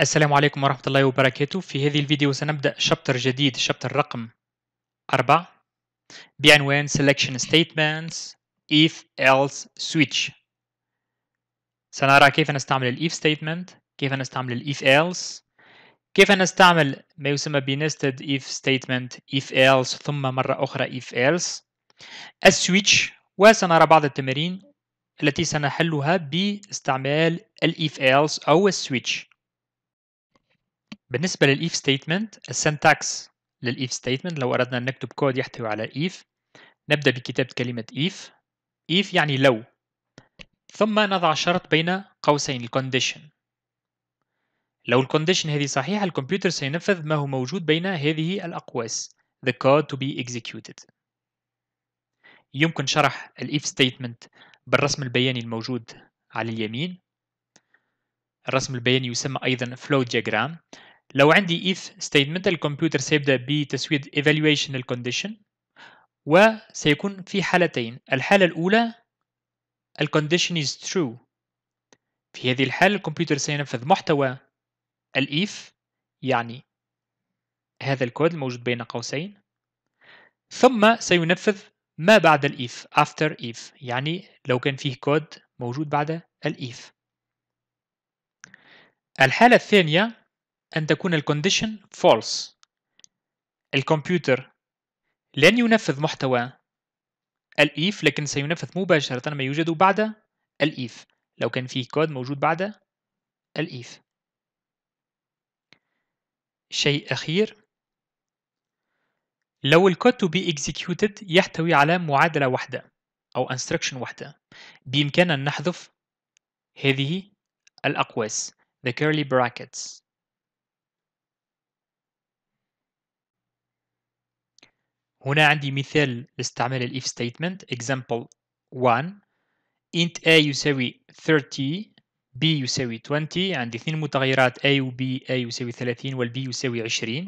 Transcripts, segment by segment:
السلام عليكم ورحمة الله وبركاته في هذه الفيديو سنبدأ شابتر جديد شابتر رقم 4 بعنوان Selection Statements If Else Switch سنرى كيف نستعمل ال If Statement كيف نستعمل ال If Else كيف نستعمل ما يسمى ب Nested If Statement If Else ثم مرة أخرى If Else السويتش وسنرى بعض التمارين التي سنحلها باستعمال ال If Else أو السويتش بالنسبة للإيف ستيتمنت السنتاكس للإيف ستيتمنت لو أردنا أن نكتب كود يحتوي على إيف نبدأ بكتابة كلمة إيف إيف يعني لو ثم نضع شرط بين قوسين الكونديشن لو الكونديشن هذه صحيحة الكمبيوتر سينفذ ما هو موجود بين هذه الأقواس the code to be executed يمكن شرح الإيف ستيتمنت بالرسم البياني الموجود على اليمين الرسم البياني يسمى أيضا flow diagram لو عندي if statement الكمبيوتر سيبدأ بتسويد evaluation condition وسيكون في حالتين الحالة الأولى condition is true في هذه الحالة الكمبيوتر سينفذ محتوى الإيف يعني هذا الكود الموجود بين قوسين ثم سينفذ ما بعد الإيف after if يعني لو كان فيه كود موجود بعد الإيف الحالة الثانية أن تكون الكونديشن false الكمبيوتر لن ينفذ محتوى الإيف لكن سينفذ مباشرة ما يوجد بعد الإيف لو كان فيه كود موجود بعد الإيف شيء أخير لو الكود to be executed يحتوي على معادلة واحدة أو instruction واحدة بإمكاننا أن نحذف هذه الأقواس the curly brackets هنا عندي مثال لاستعمال الاف statement example 1 int a يساوي 30 b يساوي 20 عندي اثنين متغيرات a و b a يساوي 30 وال b يساوي 20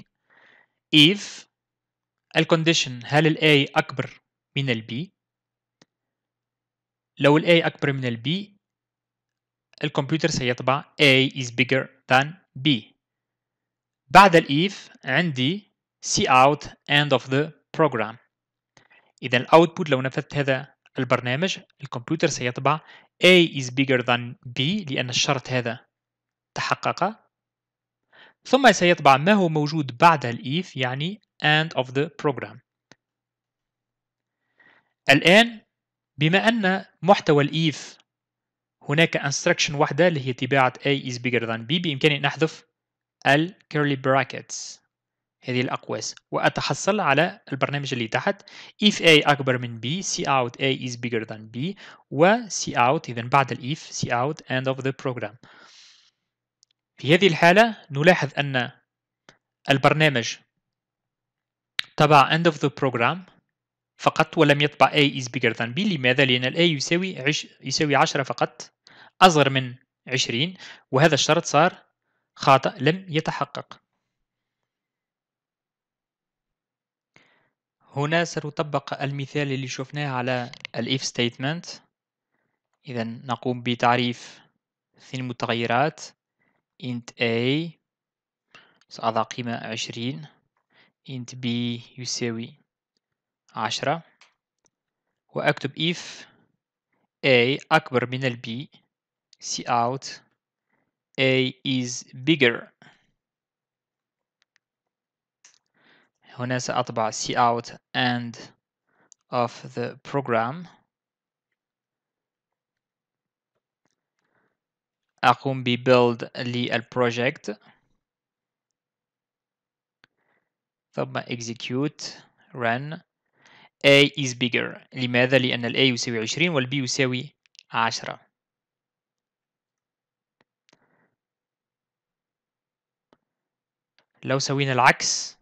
if الكونديشن هل ال a أكبر من ال b لو ال a أكبر من ال b الكمبيوتر سيطبع a is bigger than b بعد ال if عندي see out end of the program إذا الأوتبوت لو نفذت هذا البرنامج الكمبيوتر سيطبع A is bigger than B لأن الشرط هذا تحقق ثم سيطبع ما هو موجود بعد الإيف يعني end of the program الآن بما أن محتوى الإيف هناك instruction واحدة اللي هي طباعة A is bigger than B بإمكاني أن أحذف ال curly brackets هذه الأقواس وأتحصل على البرنامج اللي تحت if a أكبر من b c out a is bigger than b و c out إذا بعد ال if c out end of the program في هذه الحالة نلاحظ أن البرنامج طبع end of the program فقط ولم يطبع a is bigger than b لماذا؟ لأن ال a يساوي عش... يساوي عشرة فقط أصغر من عشرين وهذا الشرط صار خاطئ لم يتحقق هنا سنطبق المثال اللي شفناه على الإف if statement إذا نقوم بتعريف اثنين متغيرات int a سأضع قيمة عشرين int b يساوي عشرة وأكتب if a أكبر من ال b see out a is bigger هنا سأطبع cout end of the program أقوم ببيلد للبروجكت ثم execute run A is bigger لماذا؟ لأن ال A يساوي 20 وال B يساوي 10 لو سوينا العكس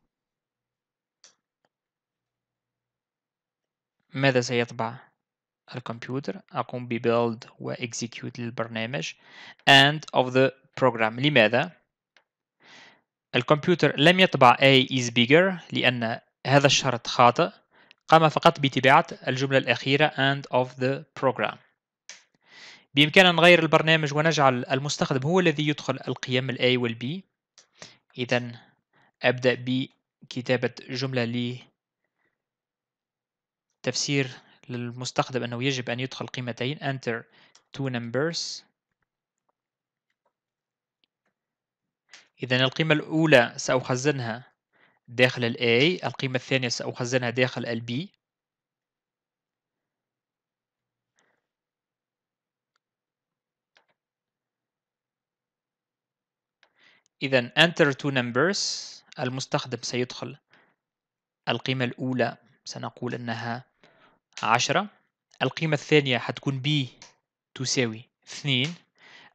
ماذا سيطبع الكمبيوتر أقوم ببيلد build للبرنامج and of the program لماذا؟ الكمبيوتر لم يطبع A is bigger لأن هذا الشرط خاطئ قام فقط بتباعة الجملة الأخيرة and of the program بإمكاننا نغير البرنامج ونجعل المستخدم هو الذي يدخل القيم A وال B إذا أبدأ بكتابة جملة تفسير للمستخدم أنه يجب أن يدخل قيمتين enter two numbers إذا القيمة الأولى سأخزنها داخل ال A القيمة الثانية سأخزنها داخل ال B إذا enter two numbers المستخدم سيدخل القيمة الأولى سنقول أنها عشرة القيمة الثانية حتكون B تساوي اثنين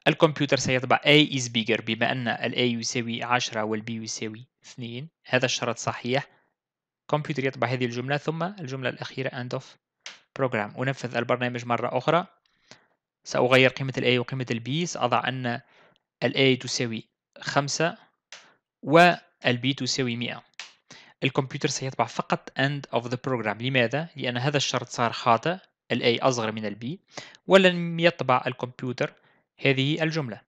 الكمبيوتر سيطبع A is bigger بما أن ال A يساوي عشرة وال B يساوي اثنين هذا الشرط صحيح الكمبيوتر يطبع هذه الجملة ثم الجملة الأخيرة end of program أنفذ البرنامج مرة أخرى سأغير قيمة ال A وقيمة ال B سأضع أن ال A تساوي خمسة وال B تساوي مئة الكمبيوتر سيتبع فقط end of the program لماذا؟ لأن هذا الشرط صار خاطئ الـ A أصغر من الـ B ولم يطبع الكمبيوتر هذه الجملة